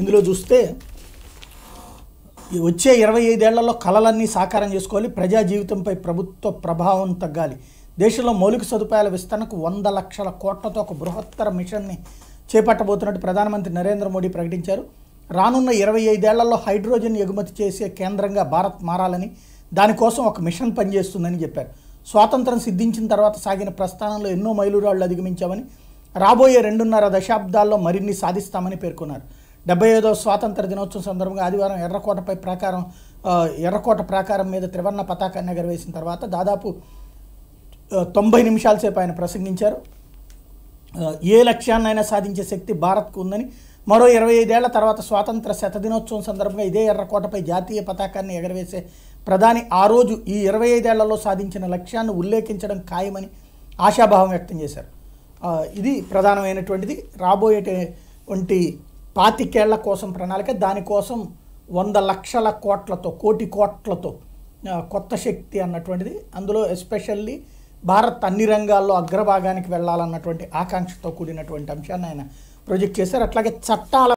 ఇందులో చూస్తే వచ్చే ఇరవై ఐదేళ్లలో కళలన్నీ సాకారం చేసుకోవాలి ప్రజా జీవితంపై ప్రభుత్వ ప్రభావం తగ్గాలి దేశంలో మౌలిక సదుపాయాల విస్తరణకు వంద లక్షల కోట్లతో ఒక బృహత్తర మిషన్ని చేపట్టబోతున్నట్టు ప్రధానమంత్రి నరేంద్ర మోడీ ప్రకటించారు రానున్న ఇరవై ఐదేళ్లలో హైడ్రోజన్ ఎగుమతి చేసే కేంద్రంగా భారత్ మారాలని దానికోసం ఒక మిషన్ పనిచేస్తుందని చెప్పారు స్వాతంత్రం సిద్ధించిన తర్వాత సాగిన ప్రస్థానంలో ఎన్నో మైలురాళ్లు అధిగమించామని రాబోయే రెండున్నర దశాబ్దాల్లో మరిన్ని సాధిస్తామని పేర్కొన్నారు డెబ్బై ఐదవ స్వాతంత్ర దినోత్సవం సందర్భంగా ఆదివారం ఎర్రకోటపై ప్రాకారం ఎర్రకోట ప్రాకారం మీద త్రివర్ణ పతాకాన్ని ఎగరవేసిన తర్వాత దాదాపు తొంభై నిమిషాల సేపు ఆయన ప్రసంగించారు ఏ లక్ష్యాన్నైనా సాధించే శక్తి భారత్కు ఉందని మరో ఇరవై ఐదేళ్ల తర్వాత స్వాతంత్ర శతదినోత్సవం సందర్భంగా ఇదే ఎర్రకోటపై జాతీయ పతాకాన్ని ఎగరవేసే ప్రధాని ఆ రోజు ఈ ఇరవై ఐదేళ్లలో సాధించిన లక్ష్యాన్ని ఉల్లేఖించడం ఖాయమని ఆశాభావం వ్యక్తం చేశారు ఇది ప్రధానమైనటువంటిది రాబోయేటువంటి పాతికేళ్ల కోసం ప్రణాళిక దానికోసం వంద లక్షల కోట్లతో కోటి కోట్లతో కొత్త శక్తి అన్నటువంటిది అందులో ఎస్పెషల్లీ భారత్ అన్ని రంగాల్లో అగ్రభాగానికి వెళ్ళాలన్నటువంటి ఆకాంక్షతో కూడినటువంటి అంశాన్ని ఆయన ప్రొజెక్ట్ చేశారు అట్లాగే చట్టాల